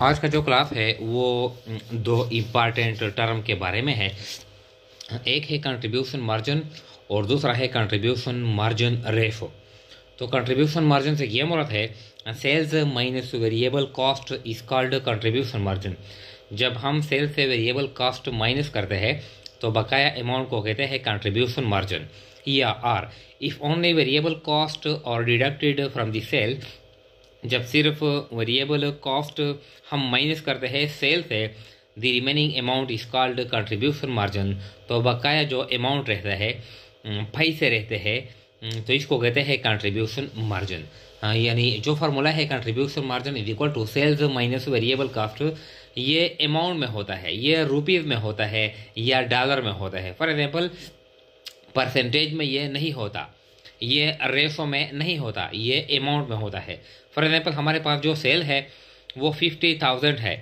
आज का जो क्लास है वो दो इम्पॉर्टेंट टर्म के बारे में है एक है कंट्रीब्यूशन मार्जिन और दूसरा है कंट्रीब्यूशन मार्जिन रेशो तो कंट्रीब्यूशन मार्जिन से ये मुरत है sales minus variable cost is called contribution margin जब हम सेल्स से वेरिएबल कॉस्ट माइनस करते हैं तो बकाया अमाउंट को कहते हैं कंट्रीब्यूशन मार्जिन या or if only variable cost और डिडक्टेड फ्रॉम द सेल जब सिर्फ वेरिएबल कॉस्ट हम माइनस करते हैं सेल से the remaining amount is called contribution margin तो बकाया जो अमाउंट रहता है से रहते हैं तो इसको कहते हैं कंट्रीब्यूशन मार्जिन हाँ, यानी जो फार्मूला है contribution margin is equal to sales minus variable cost ये अमाउंट में होता है ये रुपीज़ में होता है या डॉलर में होता है फॉर एग्जाम्पल परसेंटेज में ये नहीं होता ये रेसो में नहीं होता ये अमाउंट में होता है फॉर एग्ज़ाम्पल हमारे पास जो सेल है वो फिफ्टी थाउजेंड है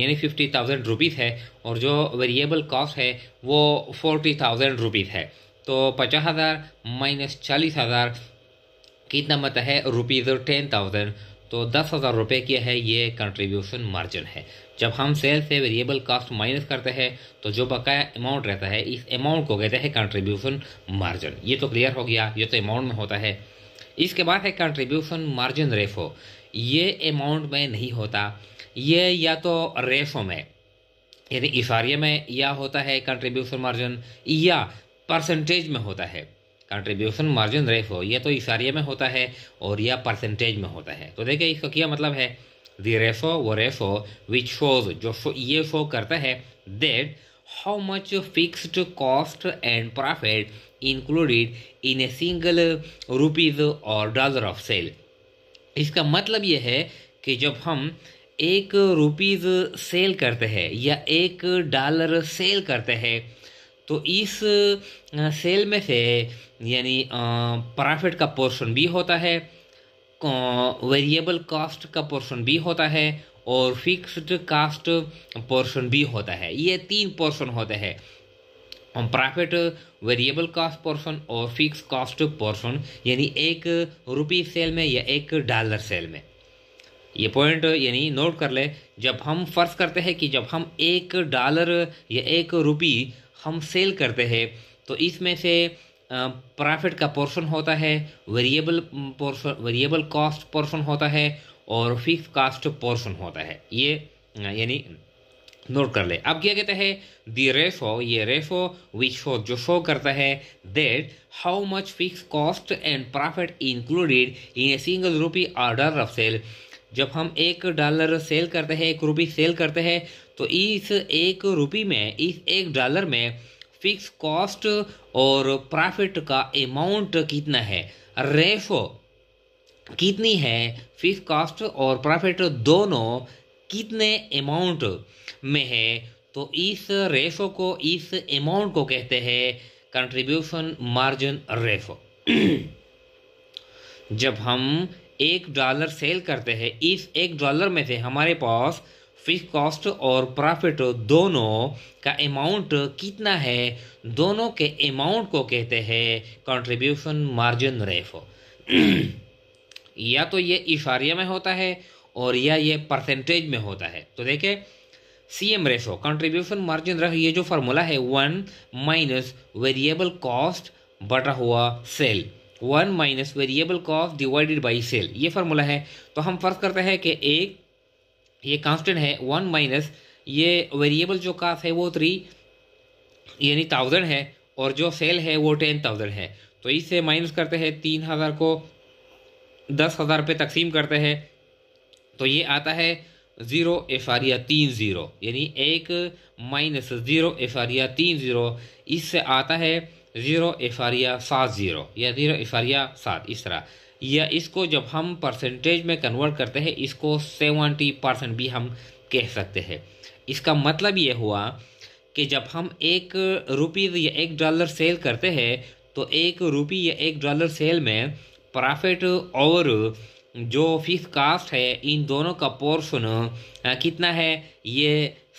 यानी फिफ्टी थाउजेंड रुपीज़ है और जो वेरिएबल कॉस्ट है वो फोर्टी थाउजेंड रुपीज़ है तो पचास हज़ार माइनस चालीस हज़ार कितना मत है रुपीज़ टेन थाउजेंड तो दस हज़ार रुपये की है ये कंट्रीब्यूशन मार्जिन है जब हम सेल से वेरिएबल कास्ट माइनस करते हैं तो जो बकाया अमाउंट रहता है इस अमाउंट को कहते हैं कंट्रीब्यूशन मार्जिन ये तो क्लियर हो गया ये तो अमाउंट में होता है इसके बाद है कंट्रीब्यूशन मार्जिन रेफो ये अमाउंट में नहीं होता ये या तो रेफो में यानी इशारे में या होता है कंट्रीब्यूशन मार्जिन या परसेंटेज में होता है कंट्रीब्यूशन मार्जिन रेफो यह तो इशारे में होता है और यह परसेंटेज में होता है तो देखिए इसका क्या मतलब है दी रेफो वो रेफो विच शोज जो शो, ये शो करता है that how much fixed cost and profit included in a single rupees और डॉलर ऑफ सेल इसका मतलब यह है कि जब हम एक रुपीज़ सेल करते हैं या एक डॉलर सेल करते हैं तो इस सेल में से यानी प्रॉफिट का पोर्शन भी होता है वेरिएबल कॉस्ट का पोर्शन भी होता है और फिक्स्ड कास्ट पोर्शन भी होता है ये तीन पोर्शन होते हैं प्रॉफिट वेरिएबल कास्ट पोर्शन और फिक्स कास्ट पोर्शन यानी एक रुपी सेल में या एक डॉलर सेल में ये पॉइंट यानी नोट कर ले जब हम फर्ज करते हैं कि जब हम एक डॉलर या एक रुपी हम सेल करते हैं तो इसमें से प्रॉफिट का पोर्शन होता है variable portion variable cost portion होता है और फिक्स कास्ट पोर्शन होता है ये यानी नोट कर ले अब क्या कहते हैं दी रेफो ये रेफो विच शो जो शो करता है that how much fix cost and profit included in a single rupee order of sale जब हम एक डॉलर सेल करते हैं एक रुपी सेल करते हैं तो इस एक रुपी में इस एक डॉलर में फिक्स कॉस्ट और प्रॉफिट का अमाउंट कितना है रेफो कितनी है फिक्स कॉस्ट और प्रॉफिट दोनों कितने अमाउंट में है तो इस रेफो को इस अमाउंट को कहते हैं कंट्रीब्यूशन मार्जिन रेफो जब हम एक डॉलर सेल करते हैं इस एक डॉलर में से हमारे पास फिक्स कॉस्ट और प्रॉफिट दोनों का अमाउंट कितना है दोनों के अमाउंट को कहते हैं कंट्रीब्यूशन मार्जिन रेफो या तो ये इशारिया में होता है और या ये परसेंटेज में होता है तो देखें C M ratio contribution margin रेफो ये जो फार्मूला है वन माइनस वेरिएबल कॉस्ट बटा हुआ sale one minus variable cost divided by sale ये फार्मूला है तो हम फर्ज करते हैं कि एक ये कांस्टेंट है वन माइनस ये वेरिएबल जो कास्ट है वो थ्री यानी थाउजेंड है और जो सेल है वो टेन थाउजेंड है तो इससे माइनस करते हैं तीन हज़ार को दस हज़ार पे तकसीम करते हैं तो ये आता है ज़ीरो एफारिया तीन ज़ीरो यानी एक माइनस ज़ीरो एफारिया तीन ज़ीरो इससे आता है ज़ीरो इफारिया सात ज़ीरो या ज़ीरो इफारिया सात इस तरह या इसको जब हम परसेंटेज में कन्वर्ट करते हैं इसको सेवेंटी परसेंट भी हम कह सकते हैं इसका मतलब ये हुआ कि जब हम एक रुपीज़ या एक डॉलर सेल करते हैं तो एक रुपी या एक डॉलर सेल में प्रॉफिट और जो फिक्स कास्ट है इन दोनों का पोर्शन कितना है ये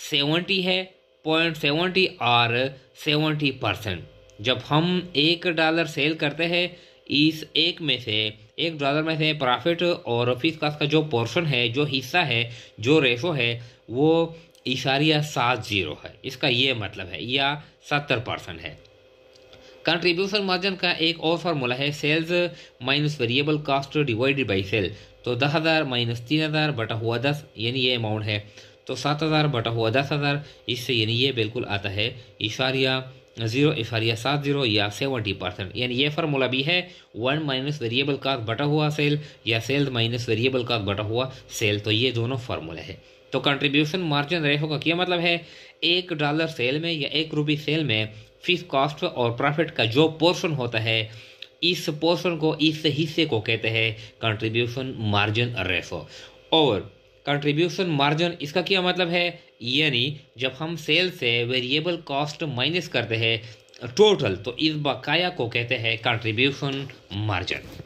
सेवेंटी है पॉइंट सेवेंटी और सेवेंटी परसेंट जब हम एक डॉलर सेल करते हैं इस एक में से एक डॉलर में से प्रॉफिट और फीस कास्ट का जो पोर्शन है जो हिस्सा है जो रेशो है वो इशारिया सात जीरो है इसका ये मतलब है या सत्तर परसेंट है कंट्रीब्यूशन मार्जिन का एक और फार्मूला है sales minus variable cost divided by sale तो दस हज़ार माइनस तीन हज़ार बटा हुआ दस यानी ये अमाउंट है तो सात हज़ार बटा हुआ दस हज़ार इससे यानी ये बिल्कुल आता है इशारिया ज़ीरो सॉरी सात जीरो या सेवेंटी परसेंट यानी ये फार्मूला भी है वन माइनस वेरिएबल कास्ट बटा हुआ सेल या सेल माइनस वेरिएबल कास्ट बटा हुआ सेल तो ये दोनों फार्मूला है तो कंट्रीब्यूशन मार्जिन रेशो का क्या मतलब है एक डॉलर सेल में या एक रुपी सेल में फिक्स कॉस्ट और प्रॉफिट का जो पोर्शन होता है इस पोर्शन को इस हिस्से को कहते हैं कंट्रीब्यूशन मार्जिन रेशो और कंट्रीब्यूशन मार्जिन इसका क्या मतलब है यानी जब हम सेल से वेरिएबल कॉस्ट माइनस करते हैं टोटल तो इस बकाया को कहते हैं कंट्रीब्यूशन मार्जिन